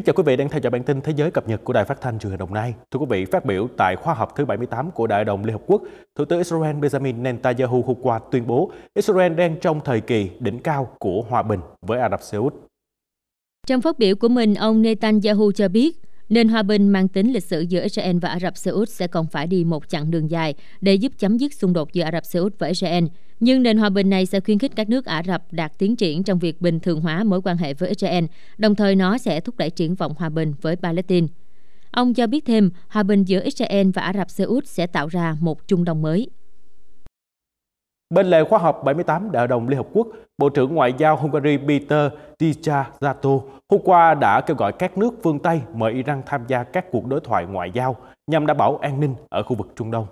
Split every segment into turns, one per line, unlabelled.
Kính chào quý vị đang theo dõi bản tin Thế giới cập nhật của Đài Phát thanh truyền hình Đồng Nai. Thưa quý vị, phát biểu tại khoa học thứ 78 của Đại đồng Liên Hợp Quốc, Thủ tướng Israel Benjamin Netanyahu hôm qua tuyên bố Israel đang trong thời kỳ đỉnh cao của hòa bình với Ả Rập Xê Út.
Trong phát biểu của mình, ông Netanyahu cho biết, Nền hòa bình mang tính lịch sử giữa Israel và Ả Rập Xê Út sẽ còn phải đi một chặng đường dài để giúp chấm dứt xung đột giữa Ả Rập Xê Út và Israel. Nhưng nền hòa bình này sẽ khuyến khích các nước Ả Rập đạt tiến triển trong việc bình thường hóa mối quan hệ với Israel, đồng thời nó sẽ thúc đẩy triển vọng hòa bình với Palestine. Ông cho biết thêm, hòa bình giữa Israel và Ả Rập Xê Út sẽ tạo ra một Trung Đông mới.
Bên lề khóa họp 78 Đại đồng Liên Hợp Quốc, Bộ trưởng Ngoại giao Hungary Peter Dijazato hôm qua đã kêu gọi các nước phương Tây mời Iran tham gia các cuộc đối thoại ngoại giao nhằm đảm bảo an ninh ở khu vực Trung Đông.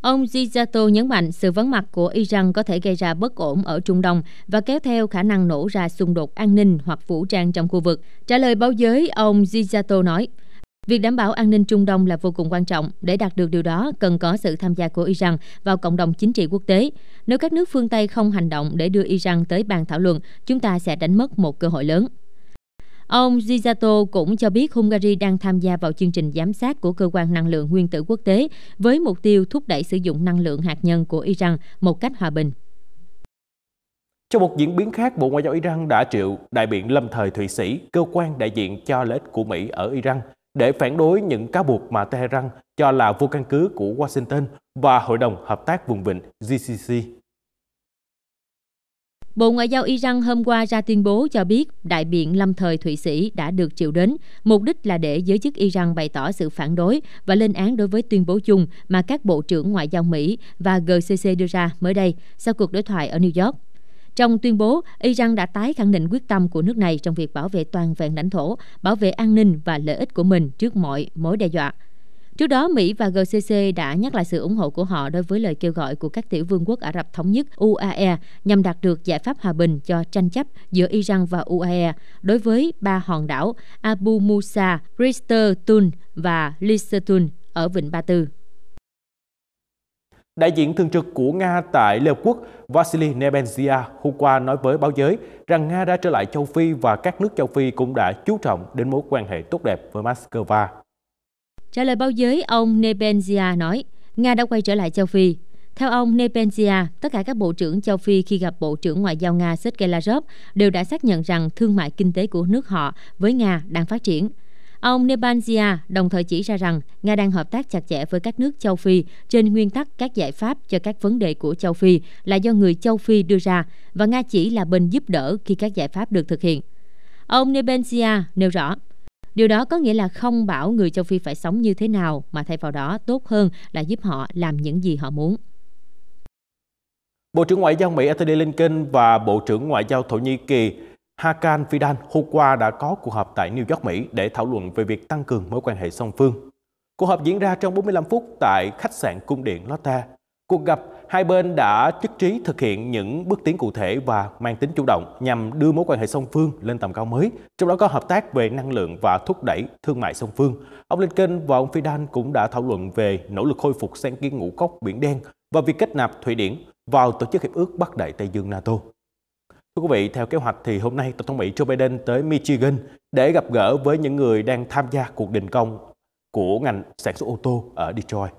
Ông Zizato nhấn mạnh sự vắng mặt của Iran có thể gây ra bất ổn ở Trung Đông và kéo theo khả năng nổ ra xung đột an ninh hoặc vũ trang trong khu vực. Trả lời báo giới, ông Zizato nói, Việc đảm bảo an ninh Trung Đông là vô cùng quan trọng. Để đạt được điều đó, cần có sự tham gia của Iran vào cộng đồng chính trị quốc tế. Nếu các nước phương Tây không hành động để đưa Iran tới bàn thảo luận, chúng ta sẽ đánh mất một cơ hội lớn. Ông Gizato cũng cho biết Hungary đang tham gia vào chương trình giám sát của Cơ quan Năng lượng Nguyên tử Quốc tế với mục tiêu thúc đẩy sử dụng năng lượng hạt nhân của Iran một cách hòa bình.
Trong một diễn biến khác, Bộ Ngoại giao Iran đã triệu đại biện lâm thời Thụy Sĩ, cơ quan đại diện cho lợi ích của Mỹ ở Iran, để phản đối những cáo buộc mà Tehran cho là vô căn cứ của Washington và Hội đồng Hợp tác Vùng Vịnh GCC.
Bộ Ngoại giao Iran hôm qua ra tuyên bố cho biết đại biện lâm thời Thụy Sĩ đã được triệu đến, mục đích là để giới chức Iran bày tỏ sự phản đối và lên án đối với tuyên bố chung mà các bộ trưởng Ngoại giao Mỹ và GCC đưa ra mới đây sau cuộc đối thoại ở New York. Trong tuyên bố, Iran đã tái khẳng định quyết tâm của nước này trong việc bảo vệ toàn vẹn lãnh thổ, bảo vệ an ninh và lợi ích của mình trước mọi mối đe dọa. Trước đó, Mỹ và GCC đã nhắc lại sự ủng hộ của họ đối với lời kêu gọi của các tiểu vương quốc Ả Rập Thống nhất UAE nhằm đạt được giải pháp hòa bình cho tranh chấp giữa Iran và UAE đối với ba hòn đảo Abu Musa, Ristertun và Listertun ở Vịnh Ba Tư.
Đại diện thường trực của Nga tại Liên Hợp Quốc Vasily Nebenzia hôm qua nói với báo giới rằng Nga đã trở lại châu Phi và các nước châu Phi cũng đã chú trọng đến mối quan hệ tốt đẹp với Moscow.
Trả lời báo giới, ông Nebenzia nói Nga đã quay trở lại châu Phi. Theo ông Nebenzia, tất cả các bộ trưởng châu Phi khi gặp Bộ trưởng Ngoại giao Nga Sergei Lavrov đều đã xác nhận rằng thương mại kinh tế của nước họ với Nga đang phát triển – Ông Nebanzia đồng thời chỉ ra rằng Nga đang hợp tác chặt chẽ với các nước châu Phi trên nguyên tắc các giải pháp cho các vấn đề của châu Phi là do người châu Phi đưa ra và Nga chỉ là bên giúp đỡ khi các giải pháp được thực hiện. Ông Nebanzia nêu rõ, Điều đó có nghĩa là không bảo người châu Phi phải sống như thế nào mà thay vào đó tốt hơn là giúp họ làm những gì họ muốn.
Bộ trưởng Ngoại giao Mỹ Antony Blinken và Bộ trưởng Ngoại giao Thổ Nhĩ Kỳ Hakan Fidan hôm qua đã có cuộc họp tại New York, Mỹ để thảo luận về việc tăng cường mối quan hệ song phương. Cuộc họp diễn ra trong 45 phút tại khách sạn cung điện Lotte. Cuộc gặp, hai bên đã nhất trí thực hiện những bước tiến cụ thể và mang tính chủ động nhằm đưa mối quan hệ song phương lên tầm cao mới, trong đó có hợp tác về năng lượng và thúc đẩy thương mại song phương. Ông Lincoln và ông Fidan cũng đã thảo luận về nỗ lực khôi phục sáng kiến ngũ cốc Biển Đen và việc kết nạp Thụy Điển vào Tổ chức Hiệp ước Bắc Đại Tây Dương NATO. Thưa quý vị, theo kế hoạch thì hôm nay Tổng thống Mỹ Joe Biden tới Michigan để gặp gỡ với những người đang tham gia cuộc đình công của ngành sản xuất ô tô ở Detroit.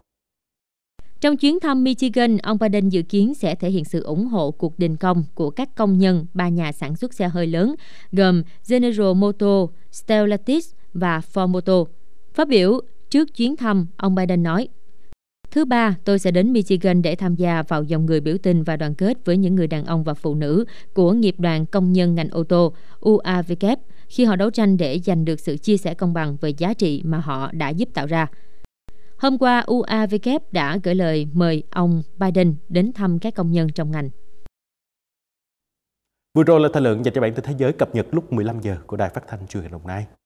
Trong chuyến thăm Michigan, ông Biden dự kiến sẽ thể hiện sự ủng hộ cuộc đình công của các công nhân ba nhà sản xuất xe hơi lớn gồm General Motors, Stellantis và Ford Motor. Phát biểu trước chuyến thăm, ông Biden nói Thứ ba, tôi sẽ đến Michigan để tham gia vào dòng người biểu tình và đoàn kết với những người đàn ông và phụ nữ của nghiệp đoàn công nhân ngành ô tô UAVK e khi họ đấu tranh để giành được sự chia sẻ công bằng về giá trị mà họ đã giúp tạo ra. Hôm qua, UAVK e đã gửi lời mời ông Biden đến thăm các công nhân trong ngành.
Vừa rồi là thời lượng dành cho bản tin thế giới cập nhật lúc 15 giờ của Đài Phát thanh Truyền hình Đồng Nai.